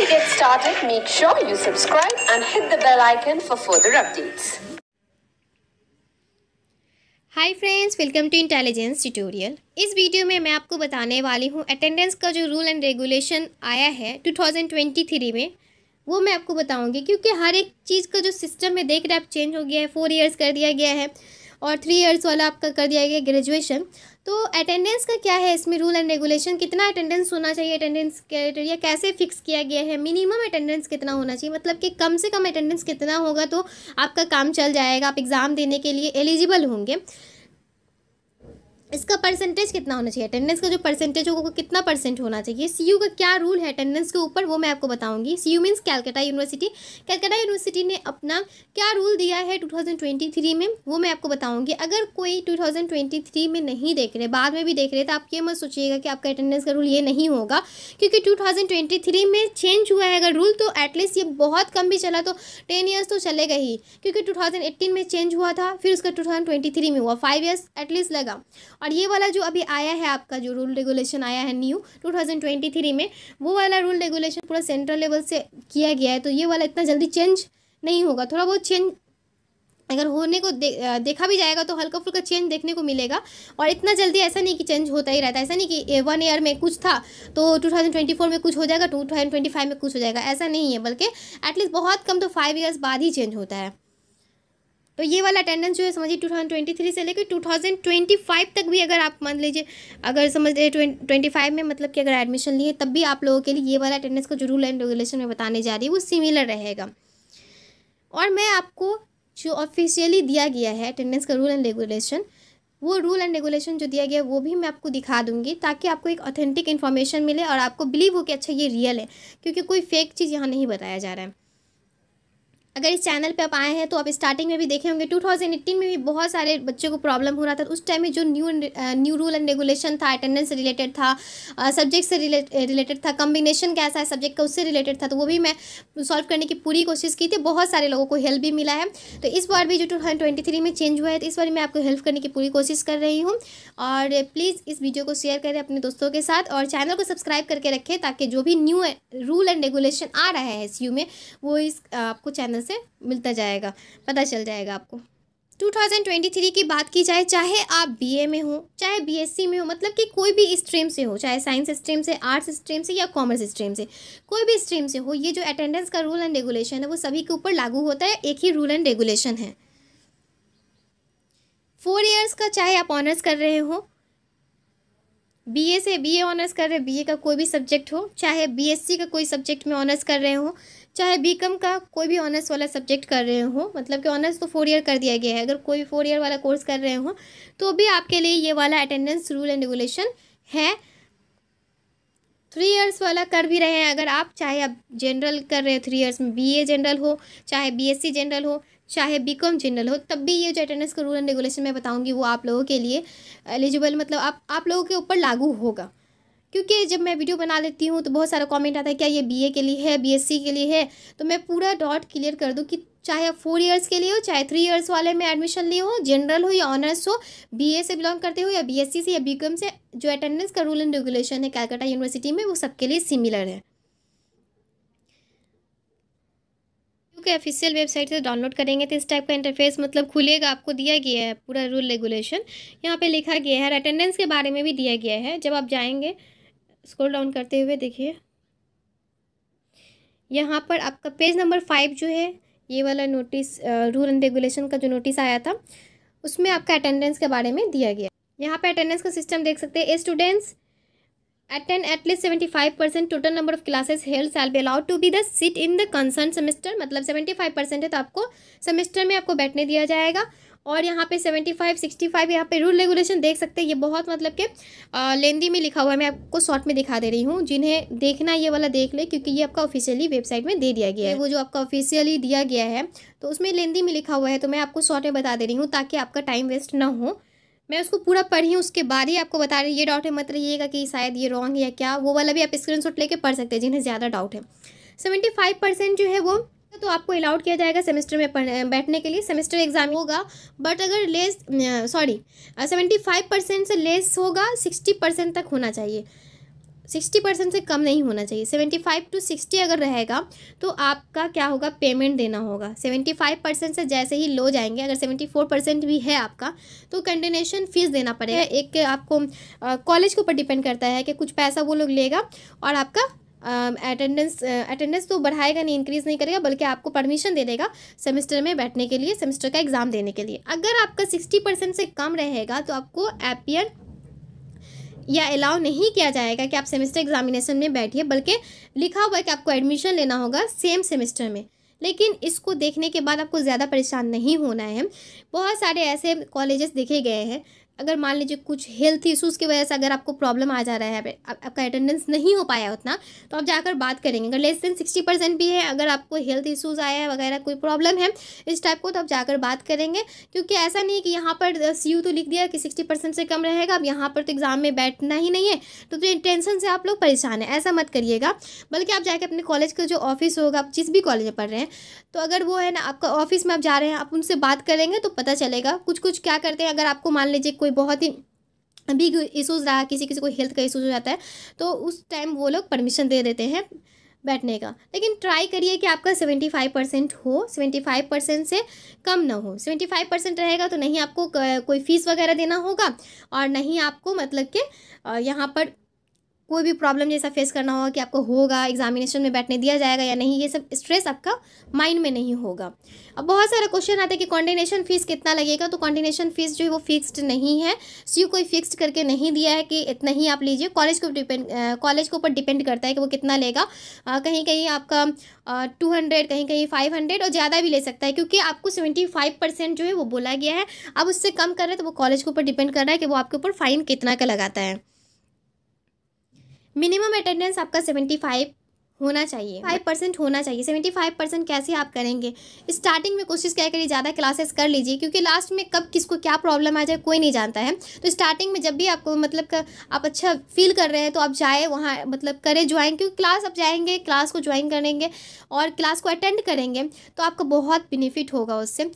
to get started, make sure you subscribe and hit the bell icon for further updates. Hi friends welcome to intelligence tutorial इस video में मैं आपको बताने वाली हूँ attendance का जो रूल एंड रेगुलेशन आया है 2023 में वो मैं आपको बताऊँगी क्योंकि हर एक चीज़ का जो सिस्टम है देख रहे आप चेंज हो गया है फोर इयर्स कर दिया गया है और थ्री इयर्स वाला आपका कर दिया गया ग्रेजुएशन तो अटेंडेंस का क्या है इसमें रूल एंड रेगुलेशन कितना अटेंडेंस होना चाहिए अटेंडेंस क्राइटेरिया कैसे फिक्स किया गया है मिनिमम अटेंडेंस कितना होना चाहिए मतलब कि कम से कम अटेंडेंस कितना होगा तो आपका काम चल जाएगा आप एग्ज़ाम देने के लिए एलिजिबल होंगे इसका परसेंटेज कितना होना चाहिए अटेंडेंस का जो परसेंटेज होगा वो कितना परसेंट होना चाहिए सीयू का क्या रूल है अटेंडेंस के ऊपर वो मैं आपको बताऊंगी CU means Calcutta University Calcutta University ने अपना क्या रूल दिया है 2023 में वो मैं आपको बताऊंगी अगर कोई 2023 में नहीं देख रहे बाद में भी देख रहे तो आप ये मत सोचिएगा कि आपका अटेंडेंस का रूल ये नहीं होगा क्योंकि टू में चेंज हुआ है अगर रूल तो एटलीस्ट ये बहुत कम भी चला तो टेन ईयर्स तो चलेगा ही क्योंकि टू में चेंज हुआ था फिर उसका टू में हुआ फाइव ईयर्स एटलीस्ट लगा और ये वाला जो अभी आया है आपका जो रूल रेगुलेशन आया है न्यू 2023 में वो वाला रूल रेगुलेशन पूरा सेंट्रल लेवल से किया गया है तो ये वाला इतना जल्दी चेंज नहीं होगा थोड़ा बहुत चेंज अगर होने को दे, देखा भी जाएगा तो हल्का फुल्का चेंज देखने को मिलेगा और इतना जल्दी ऐसा नहीं कि चेंज होता ही रहता है ऐसा नहीं कि वन ईयर में कुछ था तो 2024 में कुछ हो जाएगा 2025 में कुछ हो जाएगा ऐसा नहीं है बल्कि एटलीस्ट बहुत कम तो फाइव ईयर्स बाद ही चेंज होता है तो ये वाला अटेंडेंस जो है समझिए 2023 से लेकर 2025 तक भी अगर आप मान लीजिए अगर समझ लीजिए ट्वेंटी में मतलब कि अगर एडमिशन लिए तब भी आप लोगों के लिए ये वाला अटेंडेंस का जो रूल एंड रेगुलेशन में बताने जा रही है वो सिमिलर रहेगा और मैं आपको जो ऑफिशियली दिया गया है अटेंडेंस का रूल एंड रेगुलेशन वो रूल एंड रेगुलेशन जो दिया गया वो भी मैं आपको दिखा दूंगी ताकि आपको एक ऑथेंटिक इन्फॉर्मेशन मिले और आपको बिलीव हो कि अच्छा ये रियल है क्योंकि कोई फेक चीज़ यहाँ नहीं बताया जा रहा है अगर इस चैनल पे आप आए हैं तो आप स्टार्टिंग में भी देखे होंगे 2018 में भी बहुत सारे बच्चों को प्रॉब्लम हो रहा था उस टाइम में जो new new rule and regulation था अटेंडेंस से रिलेटेड था सब्जेक्ट से रिलेटेड था कम्बिनेशन कैसा है सब्जेक्ट का उससे रिलेटेड था तो वो भी मैं सॉल्व करने की पूरी कोशिश की थी बहुत सारे लोगों को हेल्प भी मिला है तो इस बार भी जो टू में चेंज हुआ है तो इस बार मैं आपको हेल्प करने की पूरी कोशिश कर रही हूँ और प्लीज़ इस वीडियो को शेयर करें अपने दोस्तों के साथ और चैनल को सब्सक्राइब करके रखें ताकि जो भी न्यू रूल एंड रेगुलेशन आ रहा है एस में वो इस आपको चैनल तरह से मिलता जाएगा पता चल जाएगा आपको 2023 की बात की जाए चाहे आप बीए में हो चाहे बीएससी में हो मतलब कि कोई भी स्ट्रीम से हो चाहे साइंस स्ट्रीम से आर्ट्स स्ट्रीम से या कॉमर्स स्ट्रीम से कोई भी स्ट्रीम से हो ये जो अटेंडेंस का रूल एंड रेगुलेशन है वो सभी के ऊपर लागू होता है एक ही रूल एंड रेगुलेशन है फोर ईयर्स का चाहे आप ऑनर्स कर रहे हो बीए से बीए ऑनर्स कर रहे हो बीए का कोई भी सब्जेक्ट हो चाहे बीएससी का कोई सब्जेक्ट में ऑनर्स कर रहे हो चाहे बीकॉम का कोई भी ऑनर्स वाला सब्जेक्ट कर रहे हो मतलब कि ऑनर्स तो फोर ईयर कर दिया गया है अगर कोई भी फोर ईयर वाला कोर्स कर रहे हो तो भी आपके लिए ये वाला अटेंडेंस रूल एंड रेगुलेशन है थ्री इयर्स वाला कर भी रहे हैं अगर आप चाहे आप जनरल कर रहे हैं थ्री इयर्स में बीए जनरल हो चाहे बीएससी जनरल हो चाहे बीकॉम जनरल हो तब भी ये जो अटेंडेंस का रूल एंड रेगुलेशन मैं बताऊंगी वो आप लोगों के लिए एलिजिबल मतलब आप आप लोगों के ऊपर लागू होगा क्योंकि जब मैं वीडियो बना लेती हूँ तो बहुत सारा कमेंट आता है क्या ये बीए के लिए है बीएससी के लिए है तो मैं पूरा डॉट क्लियर कर दूँ कि चाहे आप फोर ईयर्स के लिए हो चाहे थ्री ईयर्स वाले में एडमिशन लिए हो जनरल हो या ऑनर्स हो बीए से बिलोंग करते हो या बीएससी से या बी से जो अटेंडेंस का रूल एंड रेगुलेशन है कैलकाटा यूनिवर्सिटी में वो सबके लिए सिमिलर है के ऑफिशियल वेबसाइट से डाउनलोड करेंगे तो इस टाइप का इंटरफेस मतलब खुलेगा आपको दिया गया है पूरा रूल रेगुलेशन यहाँ पे लिखा गया है अटेंडेंस के बारे में भी दिया गया है जब आप जाएंगे स्क्रॉल डाउन करते हुए देखिए यहाँ पर आपका पेज नंबर फाइव जो है ये वाला नोटिस रूल एंड रेगुलेशन का जो नोटिस आया था उसमें आपका अटेंडेंस के बारे में दिया गया यहाँ पर अटेंडेंस का सिस्टम देख सकते हैं students attend seventy five percent total number of classes held shall be allowed to be the seat in the concern semester मतलब परसेंट है तो आपको सेमेस्टर में आपको बैठने दिया जाएगा और यहाँ पे सिक्सटी फाइव यहाँ पे रूल रेगुलेशन देख सकते हैं ये बहुत मतलब के लेंदी में लिखा हुआ है मैं आपको शॉर्ट में दिखा दे रही हूँ जिन्हें देखना ये वाला देख ले क्योंकि ये आपका ऑफिशियली वेबसाइट में दे दिया गया है हम्म। वो जो आपका ऑफिशियली दिया गया है तो उसमें लेंदी में लिखा हुआ है तो मैं आपको शॉर्ट में बता दे रही हूँ ताकि आपका टाइम वेस्ट ना हो मैं उसको पूरा पढ़ी उसके बाद ही आपको बता रही ये डाउट है मत रहिएगा कि शायद ये रॉन्ग है या क्या वो वाला भी आप शॉट लेके पढ़ सकते हैं जिन्हें ज़्यादा डाउट है सेवेंटी फाइव परसेंट जो है वो तो आपको अलाउड किया जाएगा सेमेस्टर में पढ़ने बैठने के लिए सेमेस्टर एग्जाम होगा बट अगर less sorry seventy five percent से लेस होगा सिक्सटी परसेंट तक होना चाहिए सिक्सटी परसेंट से कम नहीं होना चाहिए सेवेंटी फाइव टू सिक्सटी अगर रहेगा तो आपका क्या होगा पेमेंट देना होगा सेवेंटी फाइव परसेंट से जैसे ही लो जाएंगे अगर सेवेंटी फोर परसेंट भी है आपका तो कंटिन्यूशन फीस देना पड़ेगा एक आपको कॉलेज के ऊपर डिपेंड करता है कि कुछ पैसा वो लोग लेगा और आपका अटेंडेंस um, अटेंडेंस uh, तो बढ़ाएगा नहीं इंक्रीज़ नहीं करेगा बल्कि आपको परमिशन दे देगा सेमेस्टर में बैठने के लिए सेमेस्टर का एग्ज़ाम देने के लिए अगर आपका सिक्सटी परसेंट से कम रहेगा तो आपको एपियर या अलाउ नहीं किया जाएगा कि आप सेमेस्टर एग्जामिनेशन में बैठिए बल्कि लिखा हुआ है कि आपको एडमिशन लेना होगा सेम सेमेस्टर में लेकिन इसको देखने के बाद आपको ज़्यादा परेशान नहीं होना है बहुत सारे ऐसे कॉलेजेस देखे गए हैं अगर मान लीजिए कुछ हेल्थ इशूज़ की वजह से अगर आपको प्रॉब्लम आ जा रहा है आप, आपका अटेंडेंस नहीं हो पाया उतना तो आप जाकर बात करेंगे अगर लेस देन सिक्सटी परसेंट भी है अगर आपको हेल्थ इशूज़ आया है वगैरह कोई प्रॉब्लम है इस टाइप को तो आप जाकर बात करेंगे क्योंकि ऐसा नहीं कि यहाँ पर सी तो लिख दिया कि सिक्सटी परसेंट से कम रहेगा अब यहाँ पर तो एग्ज़ाम में बैठना ही नहीं है तो, तो टेंशन से आप लोग परेशान है ऐसा मत करिएगा बल्कि आप जाके अपने कॉलेज का जो ऑफिस होगा आप जिस भी कॉलेज में पढ़ रहे हैं तो अगर वो है ना आपका ऑफिस में आप जा रहे हैं आप उनसे बात करेंगे तो पता चलेगा कुछ कुछ क्या करते हैं अगर आपको मान लीजिए कोई कोई बहुत ही बिग इशूज़ रहा किसी किसी को हेल्थ का इशूज़ हो जाता है तो उस टाइम वो लोग परमिशन दे देते हैं बैठने का लेकिन ट्राई करिए कि आपका सेवेंटी फाइव परसेंट हो सेवेंटी फाइव परसेंट से कम ना हो सेवेंटी फाइव परसेंट रहेगा तो नहीं आपको कोई फ़ीस वगैरह देना होगा और नहीं आपको मतलब के यहाँ पर कोई भी प्रॉब्लम जैसा फेस करना होगा कि आपको होगा एग्जामिनेशन में बैठने दिया जाएगा या नहीं ये सब स्ट्रेस आपका माइंड में नहीं होगा अब बहुत सारा क्वेश्चन आता है कि कॉन्डिनेशन फीस कितना लगेगा तो कॉन्डिनेशन फीस जो है वो फिक्स्ड नहीं है सी कोई फिक्स्ड करके नहीं दिया है कि इतना ही आप लीजिए कॉलेज के डिपेंड कॉलेज के ऊपर डिपेंड करता है कि वो कितना लेगा आ, कहीं कहीं आपका टू हंड्रेड कहीं कहीं फाइव हंड्रेड और ज़्यादा भी ले सकता है क्योंकि आपको सेवेंटी फाइव परसेंट जो है वो बोला गया है अब उससे कम कर रहे हैं तो वो कॉलेज के ऊपर डिपेंड कर रहा है कि वो आपके ऊपर फ़ाइन कितना का लगाता है मिनिमम अटेंडेंस आपका सेवेंटी फाइव होना चाहिए फाइव परसेंट होना चाहिए सेवेंटी फाइव परसेंट कैसे आप करेंगे स्टार्टिंग में कोशिश क्या करिए ज़्यादा क्लासेस कर लीजिए क्योंकि लास्ट में कब किसको क्या प्रॉब्लम आ जाए कोई नहीं जानता है तो स्टार्टिंग में जब भी आपको मतलब कर, आप अच्छा फील कर रहे हैं तो आप जाए वहाँ मतलब करें ज्वाइन क्योंकि क्लास आप जाएंगे क्लास को ज्वाइन करेंगे और क्लास को अटेंड करेंगे तो आपको बहुत बेनिफिट होगा उससे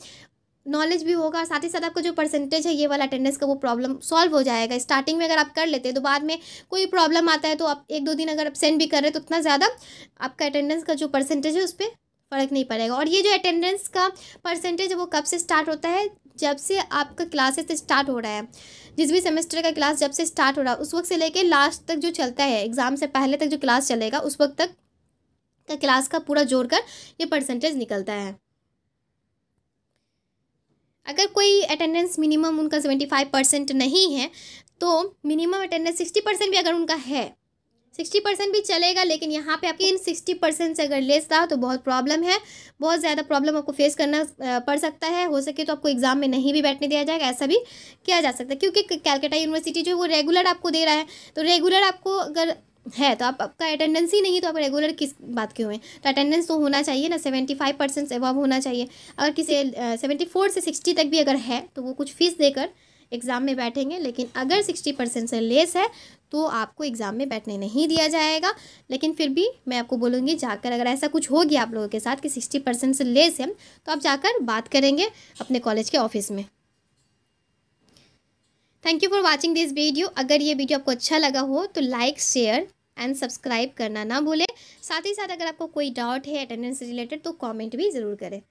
नॉलेज भी होगा साथ ही साथ आपका जो परसेंटेज है ये वाला अटेंडेंस का वो प्रॉब्लम सॉल्व हो जाएगा स्टार्टिंग में अगर आप कर लेते हैं तो बाद में कोई प्रॉब्लम आता है तो आप एक दो दिन अगर अपसेंट भी कर रहे हैं तो उतना ज़्यादा आपका अटेंडेंस का जो परसेंटेज है उस पर फ़र्क नहीं पड़ेगा और ये जो अटेंडेंस का परसेंटेज है वो कब से स्टार्ट होता है जब से आपका क्लासेस स्टार्ट हो रहा है जिस भी सेमेस्टर का क्लास जब से स्टार्ट हो रहा है उस वक्त से लेके लास्ट तक जो चलता है एग्ज़ाम से पहले तक जो क्लास चलेगा उस वक्त तक का क्लास का पूरा जोड़ कर ये परसेंटेज निकलता है अगर कोई अटेंडेंस मिनिमम उनका सेवेंटी फाइव परसेंट नहीं है तो मिनिमम अटेंडेंस सिक्सटी परसेंट भी अगर उनका है सिक्सटी परसेंट भी चलेगा लेकिन यहाँ पे आपके इन सिक्सटी परसेंट से अगर लेस रहा तो बहुत प्रॉब्लम है बहुत ज़्यादा प्रॉब्लम आपको फेस करना पड़ सकता है हो सके तो आपको एग्ज़ाम में नहीं भी बैठने दिया जाएगा ऐसा भी किया जा सकता है क्योंकि कैलकाटा यूनिवर्सिटी जो है वो रेगुलर आपको दे रहा है तो रेगुलर आपको अगर है तो आप आपका अटेंडेंस ही नहीं तो आप रेगुलर किस बात के हुए तो अटेंडेंस तो होना चाहिए ना सेवेंटी फाइव परसेंट से अबव होना चाहिए अगर किसी सेवेंटी फोर से सिक्सटी तक भी अगर है तो वो कुछ फीस देकर एग्ज़ाम में बैठेंगे लेकिन अगर सिक्सटी परसेंट से लेस है तो आपको एग्ज़ाम में बैठने नहीं दिया जाएगा लेकिन फिर भी मैं आपको बोलूँगी जाकर अगर ऐसा कुछ हो गया आप लोगों के साथ कि सिक्सटी परसेंट से लेस है तो आप जाकर बात करेंगे अपने कॉलेज के ऑफिस में thank you for watching this video अगर ये वीडियो आपको अच्छा लगा हो तो लाइक शेयर एंड सब्सक्राइब करना ना भूलें साथ ही साथ अगर आपको कोई डाउट है अटेंडेंस से रिलेटेड तो कमेंट भी ज़रूर करें